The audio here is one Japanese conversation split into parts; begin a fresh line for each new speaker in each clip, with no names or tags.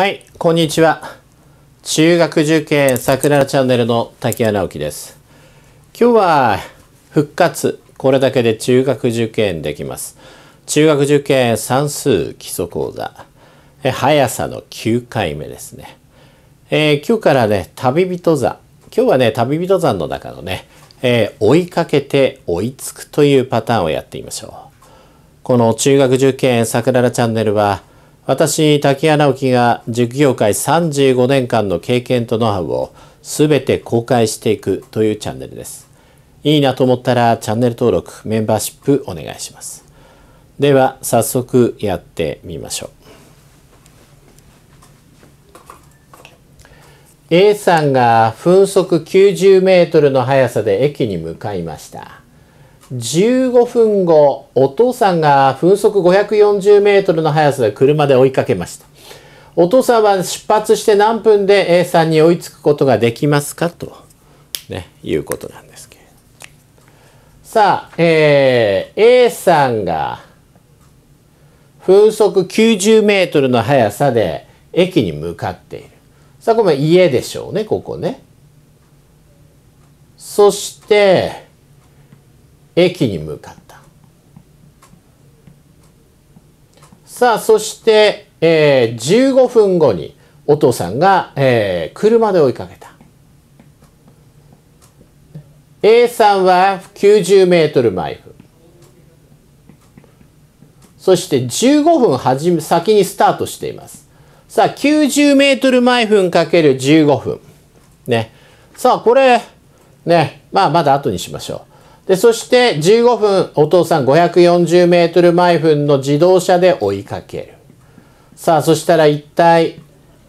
はい、こんにちは。中学受験さくらチャンネルの竹谷直樹です。今日は復活。これだけで中学受験できます。中学受験算数基礎講座。え速さの9回目ですね。えー、今日からね、旅人山。今日はね、旅人山の中のね、えー、追いかけて追いつくというパターンをやってみましょう。この中学受験さくらチャンネルは、私、竹谷直樹が塾業界35年間の経験とノウハウを全て公開していくというチャンネルです。いいなと思ったらチャンネル登録、メンバーシップお願いします。では、早速やってみましょう。A さんが分速90メートルの速さで駅に向かいました。15分後、お父さんが風速540メートルの速さで車で追いかけました。お父さんは出発して何分で A さんに追いつくことができますかと、ね、いうことなんですけど。さあ、えー、A さんが風速90メートルの速さで駅に向かっている。さあ、これ家でしょうね、ここね。そして、駅に向かったさあそして、えー、15分後にお父さんが、えー、車で追いかけた A さんは90メートル毎分そして15分始め先にスタートしていますさあ90メートル毎分かける15分ねさあこれねまあまだ後にしましょうで、そして15分、お父さん540メートル毎分の自動車で追いかける。さあ、そしたら一体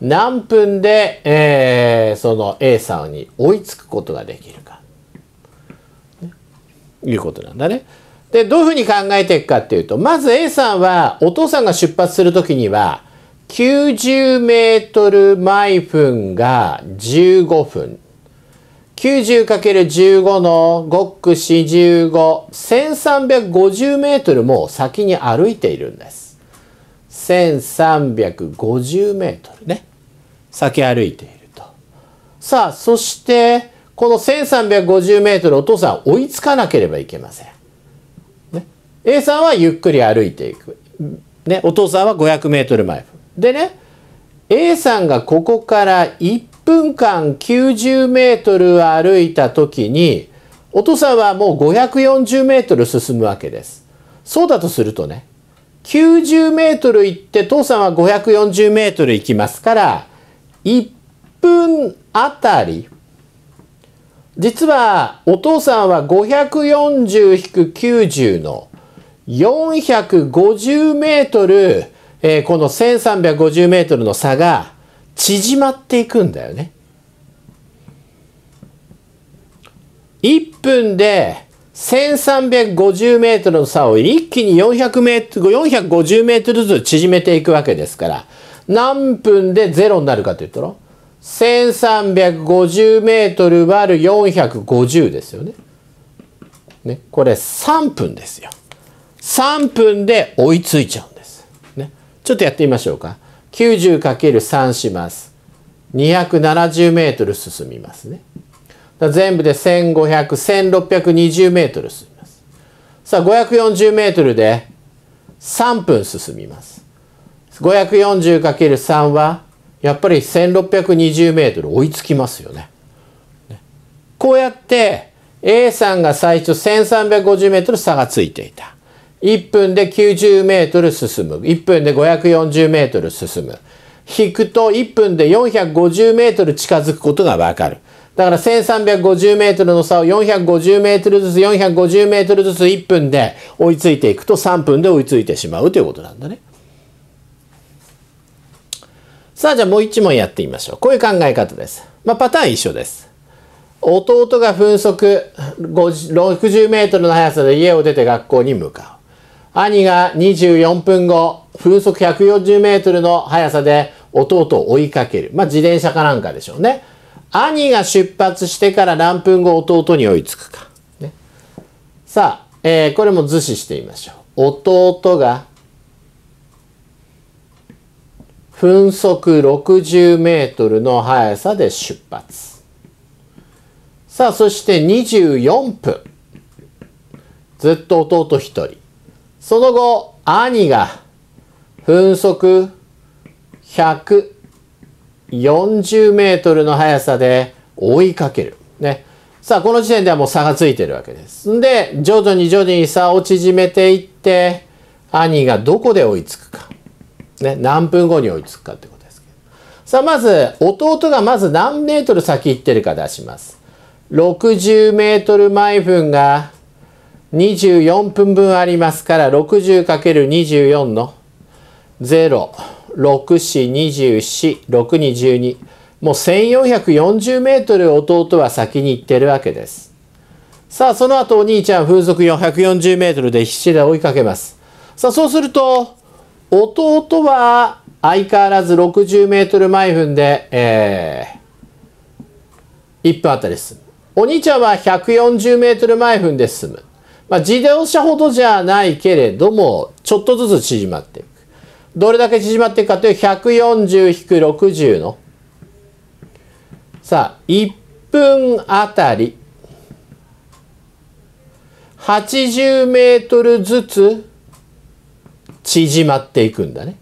何分で、えー、その A さんに追いつくことができるか。ね、いうことなんだね。で、どういうふうに考えていくかっていうと、まず A さんは、お父さんが出発するときには、90メートル毎分が15分。90×15 の極四15 1350メートルも先に歩いているんです。1350メートルね。先歩いていると。さあ、そして、この1350メートルお父さん追いつかなければいけません。ね、A さんはゆっくり歩いていく。ね、お父さんは500メートル前。でね、A さんがここから1分間90メートル歩いた時にお父さんはもう540メートル進むわけです。そうだとするとね90メートル行って父さんは540メートル行きますから1分あたり実はお父さんは540-90の450メートル、えー、この1350メートルの差が縮まっていくんだよね。1分で1350メートルの差を一気に400メートル、450メートルずつ縮めていくわけですから、何分でゼロになるかというと、1350メートル割る450ですよね。ね、これ3分ですよ。3分で追いついちゃうんです。ね、ちょっとやってみましょうか。90×3 します。270メートル進みますね。全部で1500、1620メートル進みます。さあ、540メートルで3分進みます。540×3 は、やっぱり1620メートル追いつきますよね。こうやって A さんが最初1350メートル差がついていた。1分で90メートル進む。1分で540メートル進む。引くと1分で450メートル近づくことがわかる。だから1350メートルの差を450メートルずつ、450メートルずつ1分で追いついていくと3分で追いついてしまうということなんだね。さあじゃあもう一問やってみましょう。こういう考え方です。まあパターン一緒です。弟が分速60メートルの速さで家を出て学校に向かう。兄が24分後、風速140メートルの速さで弟を追いかける。まあ、自転車かなんかでしょうね。兄が出発してから何分後弟に追いつくか。ね、さあ、えー、これも図示してみましょう。弟が分速60メートルの速さで出発。さあ、そして24分。ずっと弟一人。その後、兄が、分速140メートルの速さで追いかける。ね。さあ、この時点ではもう差がついてるわけです。んで、徐々に徐々に差を縮めていって、兄がどこで追いつくか。ね、何分後に追いつくかってことですさあ、まず、弟がまず何メートル先行ってるか出します。60メートル毎分が24分分ありますから 60×24 の064244622もう 1440m 弟は先に行ってるわけですさあその後お兄ちゃん風速 440m で必死で追いかけますさあそうすると弟は相変わらず 60m 毎分で、えー、1分あたりです。お兄ちゃんは 140m 毎分で進むまあ、自動車ほどじゃないけれども、ちょっとずつ縮まっていく。どれだけ縮まっていくかというと、140-60の、さあ、1分あたり、80メートルずつ縮まっていくんだね。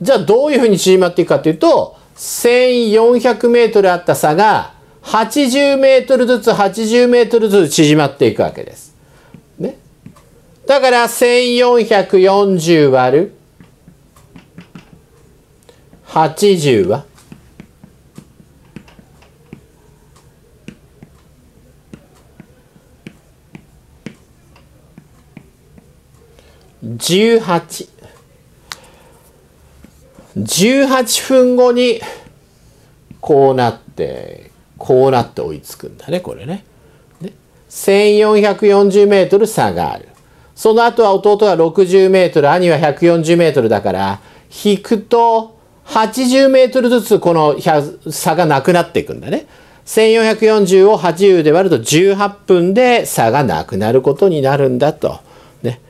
じゃあどういうふうに縮まっていくかというと、1400メートルあった差が80メートルずつ80メートルずつ縮まっていくわけです。ね。だから1440割る80は1818分後にこうなってこうなって追いつくんだねこれね。ね 1440m 差がある。その後は弟は 60m 兄は 140m だから引くと 80m ずつこの差がなくなっていくんだね。1440を80で割ると18分で差がなくなることになるんだと。ね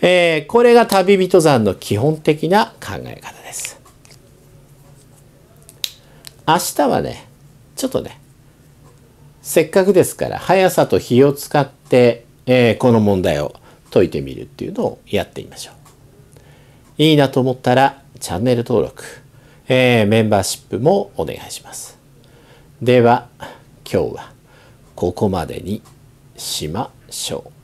えー、これが旅人山の基本的な考え方です。明日はねちょっとねせっかくですから速さと比を使って、えー、この問題を解いてみるっていうのをやってみましょう。いいなと思ったらチャンネル登録、えー、メンバーシップもお願いします。では今日はここまでにしましょう。